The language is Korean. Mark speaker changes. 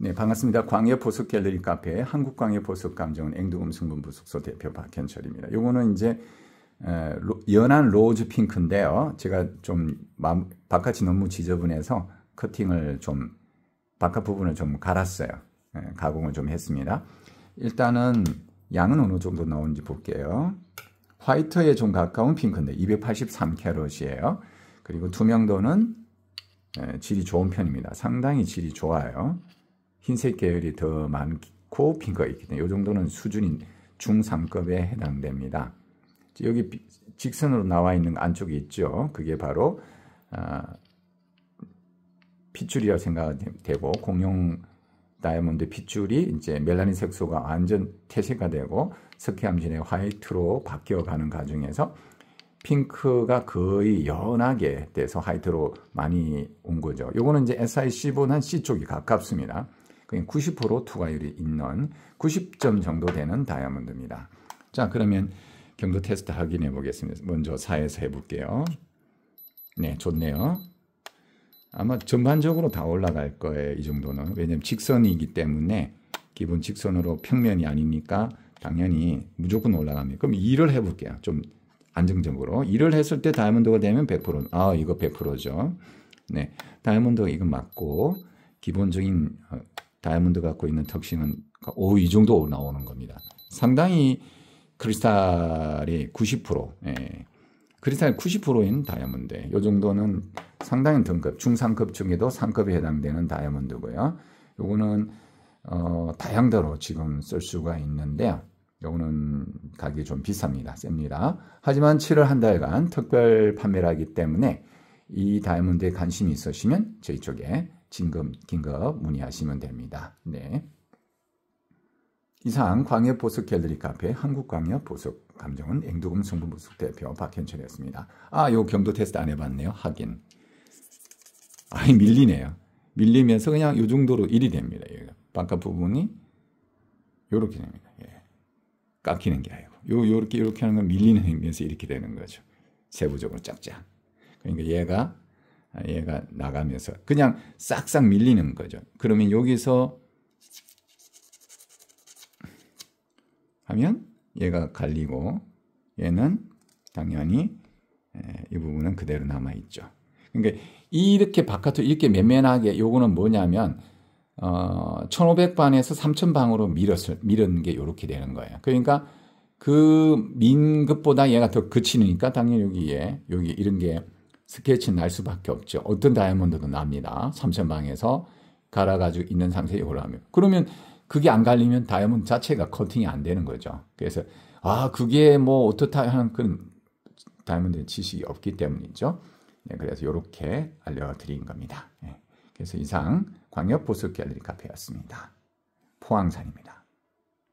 Speaker 1: 네, 반갑습니다. 광해 보석 갤러리 카페 한국 광해 보석 감정은 앵두금 승분부 숙소 대표 박현철입니다. 요거는 이제 연한 로즈 핑크인데요. 제가 좀 바깥이 너무 지저분해서 커팅을 좀 바깥 부분을 좀 갈았어요. 가공을 좀 했습니다. 일단은 양은 어느 정도 나오는지 볼게요. 화이트에 좀 가까운 핑크인데 283캐럿이에요. 그리고 투명도는 질이 좋은 편입니다. 상당히 질이 좋아요. 흰색 계열이 더 많고 핑크가 있기 때문에 이 정도는 수준인 중상급에 해당됩니다. 여기 직선으로 나와 있는 안쪽에 있죠. 그게 바로 아, 핏줄이라고 생각되고 공룡 다이아몬드 핏줄이 이제 멜라닌 색소가 완전 퇴색가 되고 석회암진의 화이트로 바뀌어가는 과정에서 핑크가 거의 연하게 돼서 화이트로 많이 온 거죠. 요거는 이제 SiC4는 C 쪽이 가깝습니다. 90% 투과율이 있는 90점 정도 되는 다이아몬드입니다. 자, 그러면 경도 테스트 확인해 보겠습니다. 먼저 4에서 해볼게요. 네, 좋네요. 아마 전반적으로 다 올라갈 거예요. 이 정도는. 왜냐면 직선이기 때문에 기본 직선으로 평면이 아니니까 당연히 무조건 올라갑니다. 그럼 2를 해볼게요. 좀 안정적으로. 2를 했을 때 다이아몬드가 되면 100%. 아, 이거 100%죠. 네. 다이아몬드 이건 맞고 기본적인 어, 다이아몬드 갖고 있는 특징은 5, 이 정도 나오는 겁니다. 상당히 크리스탈이 90%, 예. 크리스탈 90%인 다이아몬드. 요 정도는 상당히 등급, 중상급 중에도 상급에 해당되는 다이아몬드고요. 요거는 어, 다양도로 지금 쓸 수가 있는데요. 요거는 가격이 좀 비쌉니다. 셉니다. 하지만 7월 한 달간 특별 판매를 하기 때문에 이 다이아몬드에 관심이 있으시면 저희 쪽에 진급 긴급 문의하시면 됩니다. 네. 이상 광역 보석 갤러리 카페 한국 광역 보석 감정은 앵두금 성분 보석 대표 박현철이었습니다. 아, 요 경도 테스트 안 해봤네요. 확인. 아이 밀리네요. 밀리면서 그냥 요 정도로 1이 됩니다. 바깥 부분이 요렇게 됩니다. 예. 깎이는 게 아니고 요 요렇게 요렇게 하는 건 밀리는 행위에서 이렇게 되는 거죠. 세부적으로 짝짝. 그러니까 얘가 얘가 나가면서 그냥 싹싹 밀리는 거죠. 그러면 여기서 하면 얘가 갈리고 얘는 당연히 이 부분은 그대로 남아 있죠. 그러니까 이렇게 바깥으로 이렇게 맨맨하게 요거는 뭐냐면 어 1500반에서 3 0 0 0반으로 밀었을 밀은 게 요렇게 되는 거예요. 그러니까 그 민급보다 얘가 더 그치니까 당연히 여기에 여기 이런 게 스케치 날 수밖에 없죠. 어떤 다이아몬드도 납니다. 삼천방에서 갈아가지고 있는 상태에 올라 하면. 그러면 그게 안 갈리면 다이아몬드 자체가 커팅이 안 되는 거죠. 그래서, 아, 그게 뭐, 어떻다 하는 그런 다이아몬드 지식이 없기 때문이죠. 네, 그래서 이렇게 알려드린 겁니다. 네, 그래서 이상 광역 보석 갤러리 카페였습니다. 포항산입니다.